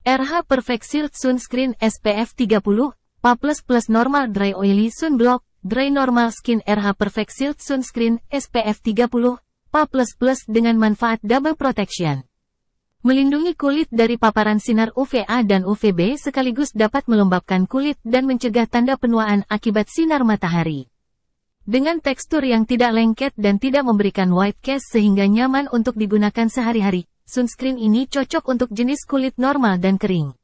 RH Perfect Silk Sunscreen SPF 30, PA++ Normal Dry Oily Sunblock, Dry Normal Skin RH Perfect Silk Sunscreen SPF 30, PA++ dengan manfaat double protection. Melindungi kulit dari paparan sinar UVA dan UVB sekaligus dapat melembabkan kulit dan mencegah tanda penuaan akibat sinar matahari. Dengan tekstur yang tidak lengket dan tidak memberikan white cast sehingga nyaman untuk digunakan sehari-hari, Sunscreen ini cocok untuk jenis kulit normal dan kering.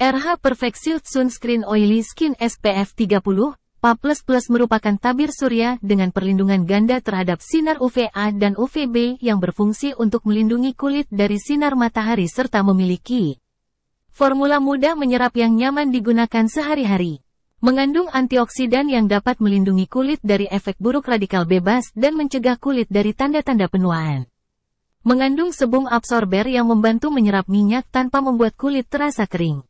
RH Perfect Shield Sunscreen Oily Skin SPF 30, PA++ merupakan tabir surya dengan perlindungan ganda terhadap sinar UVA dan UVB yang berfungsi untuk melindungi kulit dari sinar matahari serta memiliki formula mudah menyerap yang nyaman digunakan sehari-hari mengandung antioksidan yang dapat melindungi kulit dari efek buruk radikal bebas dan mencegah kulit dari tanda-tanda penuaan. Mengandung sebung absorber yang membantu menyerap minyak tanpa membuat kulit terasa kering.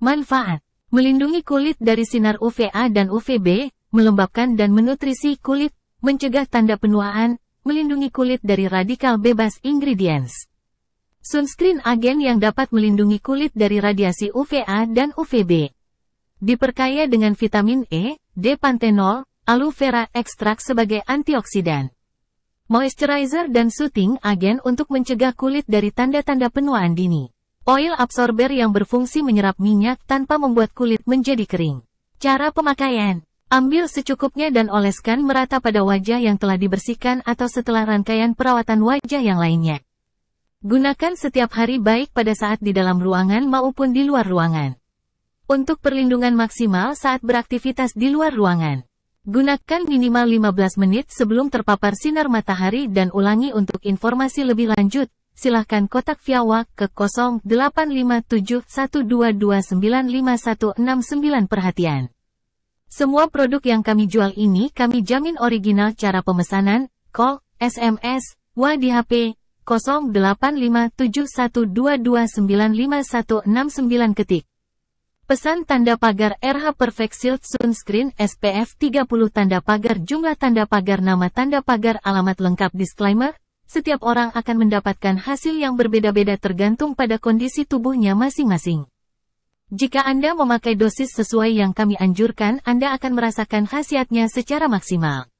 Manfaat Melindungi kulit dari sinar UVA dan UVB, melembabkan dan menutrisi kulit, mencegah tanda penuaan, melindungi kulit dari radikal bebas ingredients. Sunscreen agen yang dapat melindungi kulit dari radiasi UVA dan UVB. Diperkaya dengan vitamin E, D-pantenol, aloe vera ekstrak sebagai antioksidan moisturizer dan soothing agen untuk mencegah kulit dari tanda-tanda penuaan dini. Oil absorber yang berfungsi menyerap minyak tanpa membuat kulit menjadi kering. Cara pemakaian Ambil secukupnya dan oleskan merata pada wajah yang telah dibersihkan atau setelah rangkaian perawatan wajah yang lainnya. Gunakan setiap hari baik pada saat di dalam ruangan maupun di luar ruangan. Untuk perlindungan maksimal saat beraktivitas di luar ruangan. Gunakan minimal 15 menit sebelum terpapar sinar matahari dan ulangi untuk informasi lebih lanjut. Silahkan kotak via WA ke 085712295169 perhatian. Semua produk yang kami jual ini kami jamin original cara pemesanan, call, SMS, WA di HP 085712295169 ketik. Pesan tanda pagar RH Perfect Shield Sunscreen SPF 30 Tanda pagar jumlah tanda pagar nama tanda pagar alamat lengkap disclaimer Setiap orang akan mendapatkan hasil yang berbeda-beda tergantung pada kondisi tubuhnya masing-masing. Jika Anda memakai dosis sesuai yang kami anjurkan, Anda akan merasakan khasiatnya secara maksimal.